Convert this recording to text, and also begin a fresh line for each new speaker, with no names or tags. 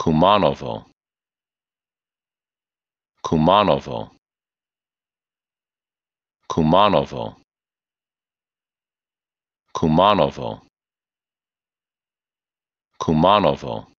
kumanovo kumanovo kumanovo kumanovo kumanovo